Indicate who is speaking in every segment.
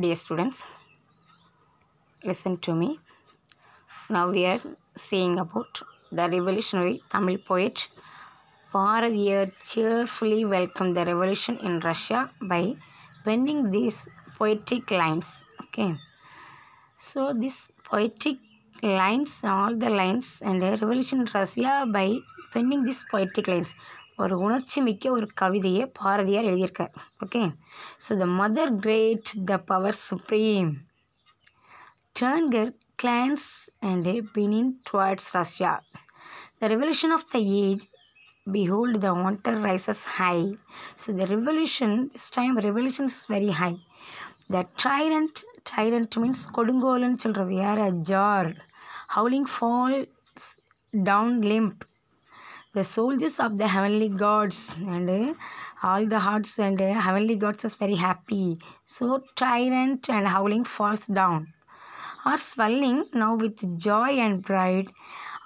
Speaker 1: dear students listen to me now we are seeing about the revolutionary tamil poet bharatiyar cheerfully welcomed the revolution in russia by penning these poetic lines okay so this poetic lines all the lines and the revolution in russia by penning these poetic lines ஒரு உணர்ச்சி மிக்க ஒரு கவிதையை பாரதியார் எழுதியிருக்கார் okay so the mother great the power supreme turned her glance and benign towards Russia the revolution of the age behold the water rises high so the revolution this time revolution is very high the tyrant tyrant means கொடுங்கோலன்னு சொல்கிறது யார் tsar howling falls down limp the soldiers of the heavenly gods and uh, all the hearts and uh, heavenly gods is very happy so tyrant and howling falls down are swelling now with joy and pride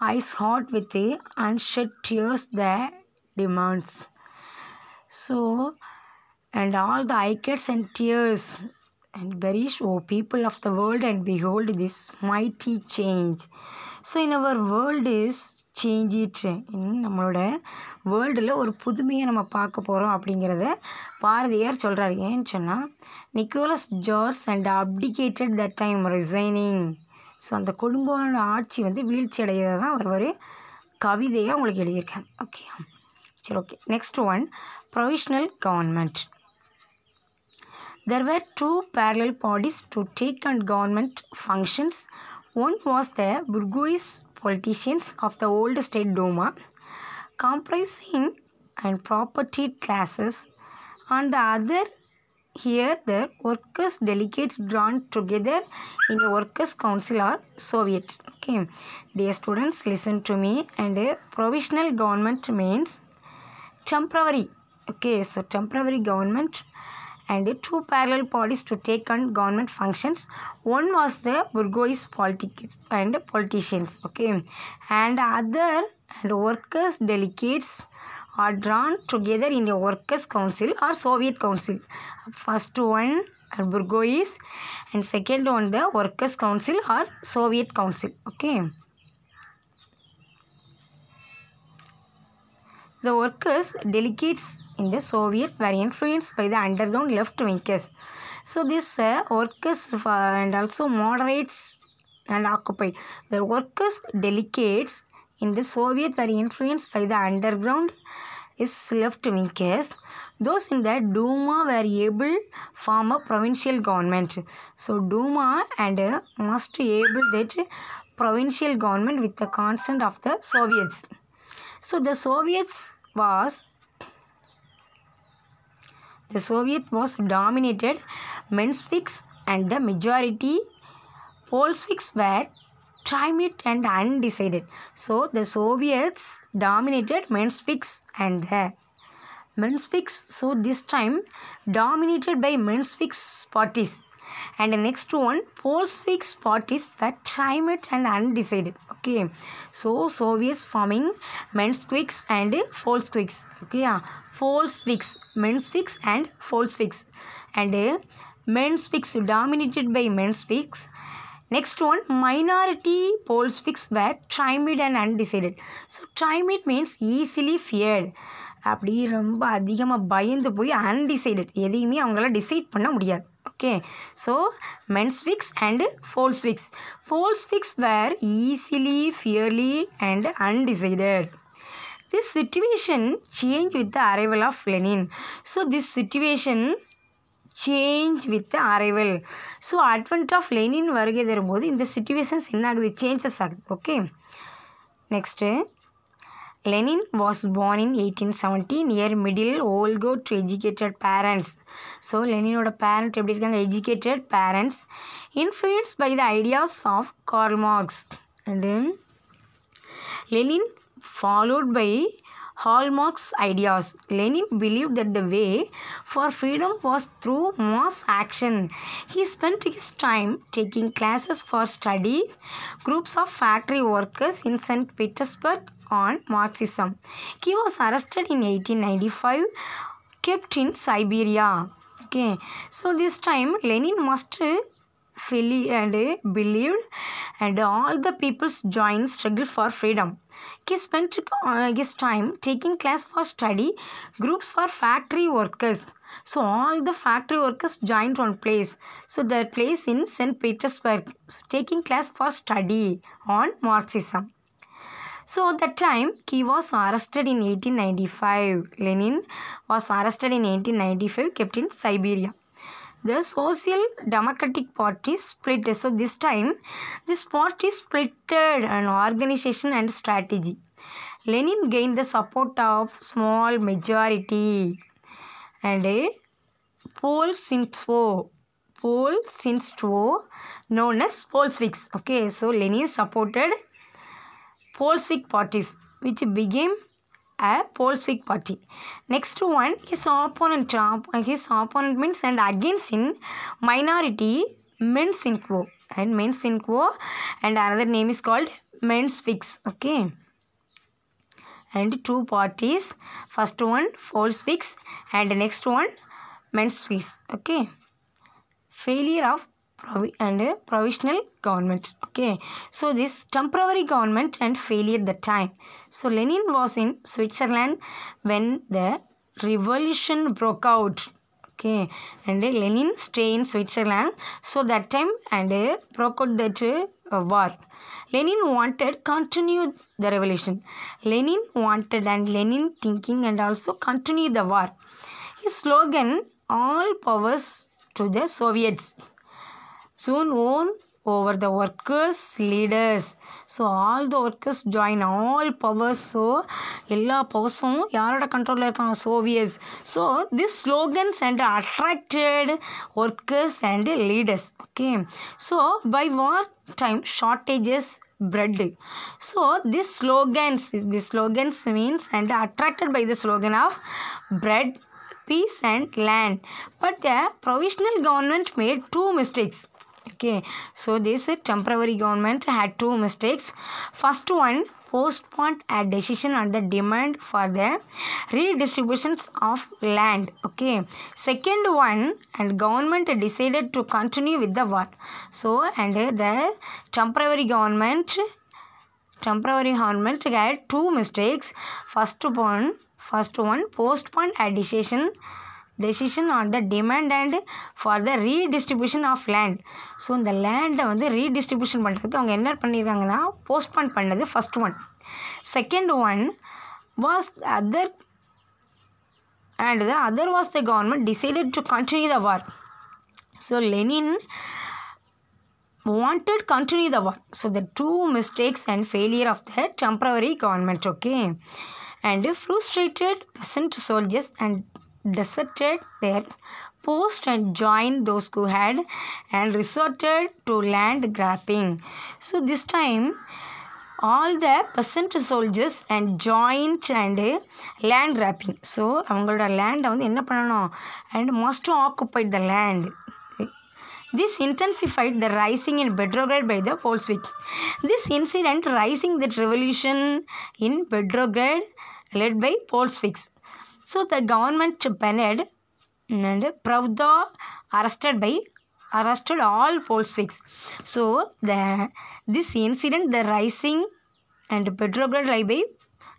Speaker 1: eyes hot with uh, unshed tears their demands so and all the eye and tears and perish, O people of the world, and behold this mighty change. So, in our world is change trend நம்மளோட வேர்ல்டில் ஒரு புதுமையை நம்ம பார்க்க போகிறோம் அப்படிங்கிறத பாரதியார் சொல்கிறார் ஏன்னு சொன்னால் Nicholas tsars and abdicated the time resigning so அந்த கொடுங்கோலோட ஆட்சி வந்து வீழ்ச்சி அடையிறது தான் அவர் ஒரு கவிதையாக உங்களுக்கு எழுதியிருக்காங்க ஓகே சரி okay next one provisional government there were two parallel bodies to take and government functions one was the bourgeois politicians of the old state Duma comprising and property classes on the other here the workers delegates drawn together in a workers council or soviet okay dear students listen to me and a uh, provisional government means temporary okay so temporary government and two parallel bodies to take on government functions. One was the bourgeois politic and politicians, okay, and other and workers delegates are drawn together in the workers council or Soviet council. First one and bourgeois and second one the workers council or Soviet council, okay. The workers delegates in the Soviet were influenced by the underground left wingers. So this uh, workers uh, and also moderates and occupied. The workers delegates in the Soviet were influenced by the underground is left wingers. Those in the Duma were able form a provincial government. So Duma and uh, must able that provincial government with the consent of the Soviets. So the Soviets was the Soviet was dominated Mensviks and the majority Bolsheviks were trimate and undecided. So the Soviets dominated Mensviks and the Mensviks. So this time dominated by Mensviks parties. And next one Bolsheviks parties were timid and undecided okay so சோவியஸ் forming Mensheviks and Bolsheviks ஓகேயா Bolsheviks Mensheviks and Bolsheviks and Mensheviks dominated by Mensheviks Next one, minority polls fixed were trimid and undecided. So, trimid means easily feared. அப்படி ரொம்ப அதிகமாக பயந்து போய் undecided எதையுமே அவங்களால decide பண்ண முடியாது okay so men's wigs and false wigs false wigs were easily fairly and undecided this situation changed with the arrival of lenin so this situation change with arrival so advent of Lenin வருகை தரும்போது இந்த situations என்ன ஆகுது changes ஆகுது okay next Lenin was born in 1870 near middle Olgo to educated parents. So Leninoட parent educated parents influenced by the ideas of Karl Marx. And then Lenin followed by Hallmark's ideas. Lenin believed that the way for freedom was through mass action. He spent his time taking classes for study, groups of factory workers in St. Petersburg on Marxism. He was arrested in 1895, kept in Siberia. Okay, so this time Lenin must feel and believed and all the peoples joined struggle for freedom he spent uh, his time taking class for study groups for factory workers so all the factory workers joined one place so the place in st petersburg so taking class for study on marxism so that time he was arrested in 1895. Lenin was arrested in 1895, kept in Siberia. The Social Democratic Party split. So this time this party splitted an organization and strategy. Lenin gained the support of small majority and a since since two, known as Bolsheviks. Okay, so Lenin supported Bolshevik parties which became a Bolshevik party. Next one his opponent uh, his opponent means and against in minority men's Mensinquo and men's Mensinquo and another name is called men's fix. okay and two parties first one false fix, and next one men's fix. okay failure of and a provisional government okay so this temporary government and failure the time so lenin was in switzerland when the revolution broke out okay and uh, lenin stay in switzerland so that time and uh, broke out that uh, war lenin wanted continue the revolution lenin wanted and lenin thinking and also continue the war his slogan all powers to the soviets soon won over the workers leaders so all the workers join all powers so எல்லா பவர்ஸும் யாரோட கண்ட்ரோலில் இருக்காங்க soviets So, this slogans and attracted workers and leaders. Okay. So, by war time shortages bread so this slogans this slogans means and attracted by the slogan of bread peace and land but the provisional government made two mistakes okay so this temporary government had two mistakes first one postponed a decision on the demand for the redistributions of land okay second one and government decided to continue with the war so and the temporary government temporary government had two mistakes first one first one postponed a decision decision on the demand and for the redistribution of land so இந்த லேண்டை வந்து redistribution பண்ணுறதுக்கு அவங்க என்ன பண்ணியிருக்காங்கன்னா postpone பண்ணது first one second one was other and the other was the government decided to continue the war so Lenin wanted continue the war so the two mistakes and failure of the temporary government okay and frustrated peasant soldiers and deserted their post and joined those who had and resorted to land grabbing. So this time all the peasant soldiers and joint and land grabbing. So land லேண்டை வந்து என்ன பண்ணணும் and must occupied the land. This intensified the rising in Petrograd by the Bolshevik. This incident rising the revolution in Petrograd led by Bolsheviks. So the government banned and Pravda arrested by arrested all Bolsheviks. So the this incident, the rising and Petrograd led by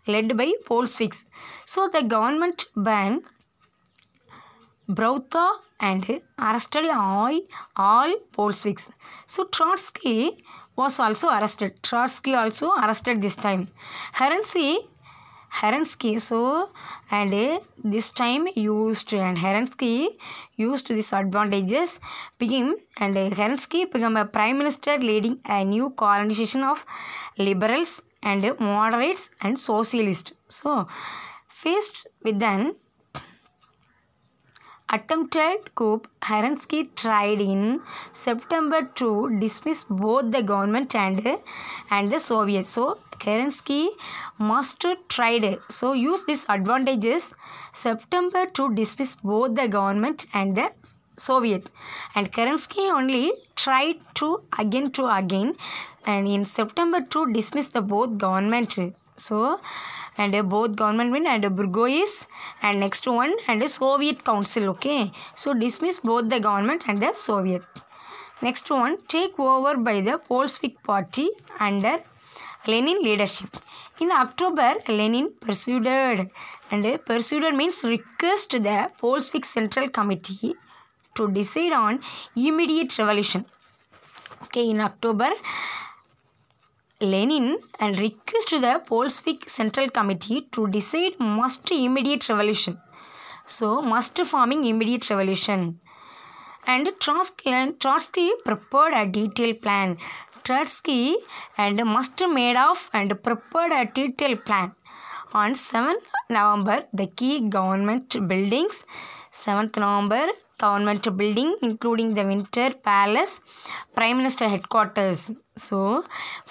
Speaker 1: led by Bolsheviks. So the government banned Brouta and arrested all, all Bolsheviks. So Trotsky was also arrested. Trotsky also arrested this time. Herensi Harenski so and uh, this time used and Harenski used these advantages became and uh, Herensky became a prime minister leading a new colonization of liberals and moderates and socialists so faced with an attempted coup Kerensky tried in September to dismiss both the government and and the Soviets. So Kerensky must tried. So use this advantages September to dismiss both the government and the Soviet. And Kerensky only tried to again to again and in September to dismiss the both government so and uh, both government win and uh, Burgoyes and next one and uh, Soviet Council okay so dismiss both the government and the Soviet next one take over by the Bolshevik party under Lenin leadership in October Lenin pursued and uh, pursued means request the Bolshevik Central Committee to decide on immediate revolution okay in October Lenin and request the Bolshevik Central Committee to decide must immediate revolution. So, must forming immediate revolution. And Trotsky, and Trotsky prepared a detailed plan. Trotsky and must made of and prepared a detailed plan. On 7 November, the key government buildings, 7th November, government building including the Winter Palace, Prime Minister Headquarters, so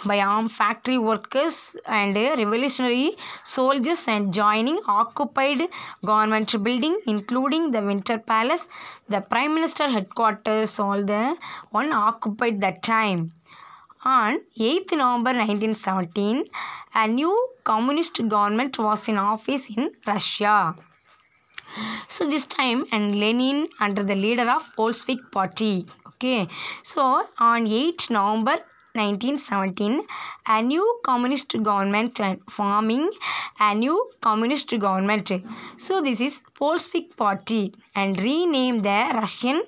Speaker 1: by armed factory workers and revolutionary soldiers and joining occupied government building including the winter palace the prime minister headquarters all the one occupied that time on 8th November 1917, a new communist government was in office in Russia. So this time and Lenin under the leader of Bolshevik party. Okay. So on 8 November 1917 a new communist government forming a new communist government so this is bolshevik party and rename the russian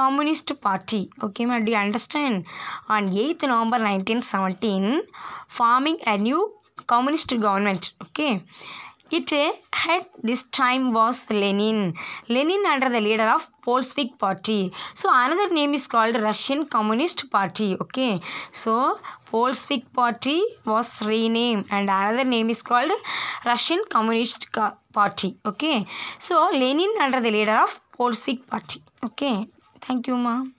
Speaker 1: communist party okay ma do you understand on 8th november 1917 forming a new communist government okay it uh, had this time was Lenin. Lenin under the leader of Bolshevik party. So another name is called Russian Communist Party. Okay. So Bolshevik party was renamed and another name is called Russian Communist Party. Okay. So Lenin under the leader of Bolshevik party. Okay. Thank you ma'am.